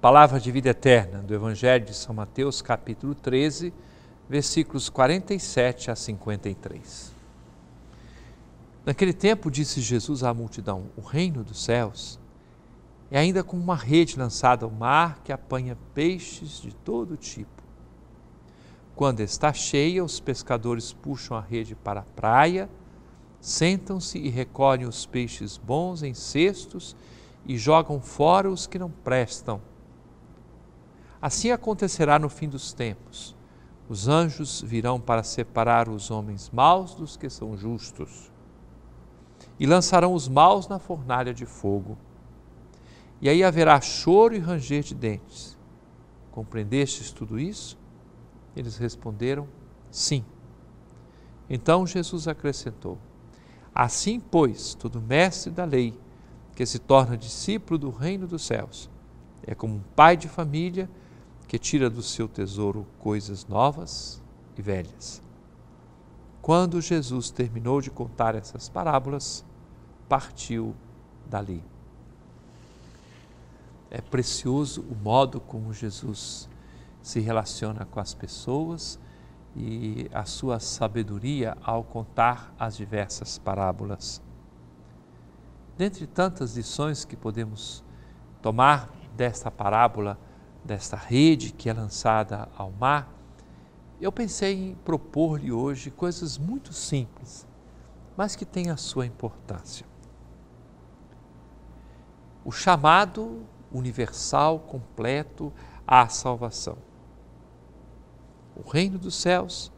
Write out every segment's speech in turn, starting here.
Palavra de vida eterna do Evangelho de São Mateus, capítulo 13, versículos 47 a 53. Naquele tempo disse Jesus à multidão: O reino dos céus é ainda como uma rede lançada ao mar que apanha peixes de todo tipo. Quando está cheia, os pescadores puxam a rede para a praia, sentam-se e recolhem os peixes bons em cestos e jogam fora os que não prestam Assim acontecerá no fim dos tempos. Os anjos virão para separar os homens maus dos que são justos e lançarão os maus na fornalha de fogo. E aí haverá choro e ranger de dentes. Compreendestes tudo isso? Eles responderam: Sim. Então Jesus acrescentou: Assim, pois, todo mestre da lei que se torna discípulo do reino dos céus é como um pai de família que tira do seu tesouro coisas novas e velhas. Quando Jesus terminou de contar essas parábolas, partiu dali. É precioso o modo como Jesus se relaciona com as pessoas e a sua sabedoria ao contar as diversas parábolas. Dentre tantas lições que podemos tomar desta parábola, desta rede que é lançada ao mar, eu pensei em propor-lhe hoje coisas muito simples, mas que têm a sua importância. O chamado universal, completo à salvação. O reino dos céus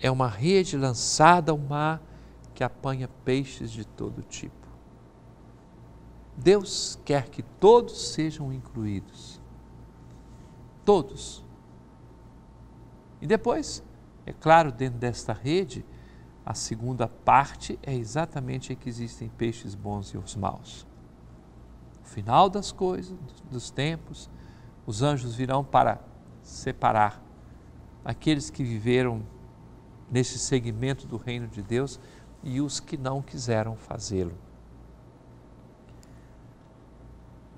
é uma rede lançada ao mar que apanha peixes de todo tipo. Deus quer que todos sejam incluídos todos. E depois, é claro, dentro desta rede, a segunda parte é exatamente a que existem peixes bons e os maus. No final das coisas, dos tempos, os anjos virão para separar aqueles que viveram neste segmento do reino de Deus e os que não quiseram fazê-lo.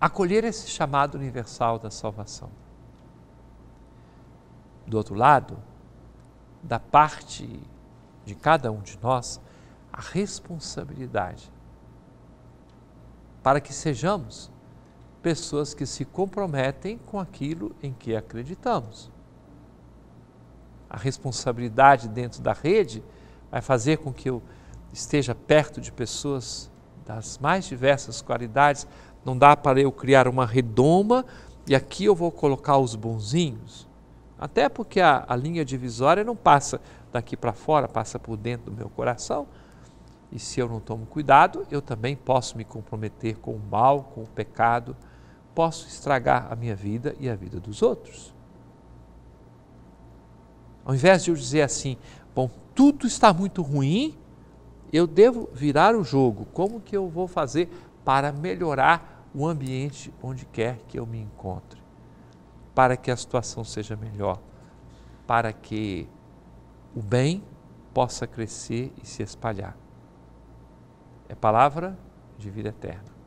Acolher esse chamado universal da salvação do outro lado, da parte de cada um de nós, a responsabilidade para que sejamos pessoas que se comprometem com aquilo em que acreditamos. A responsabilidade dentro da rede vai fazer com que eu esteja perto de pessoas das mais diversas qualidades. Não dá para eu criar uma redoma e aqui eu vou colocar os bonzinhos. Até porque a, a linha divisória não passa daqui para fora, passa por dentro do meu coração. E se eu não tomo cuidado, eu também posso me comprometer com o mal, com o pecado, posso estragar a minha vida e a vida dos outros. Ao invés de eu dizer assim, bom, tudo está muito ruim, eu devo virar o jogo. Como que eu vou fazer para melhorar o ambiente onde quer que eu me encontre? para que a situação seja melhor, para que o bem possa crescer e se espalhar. É palavra de vida eterna.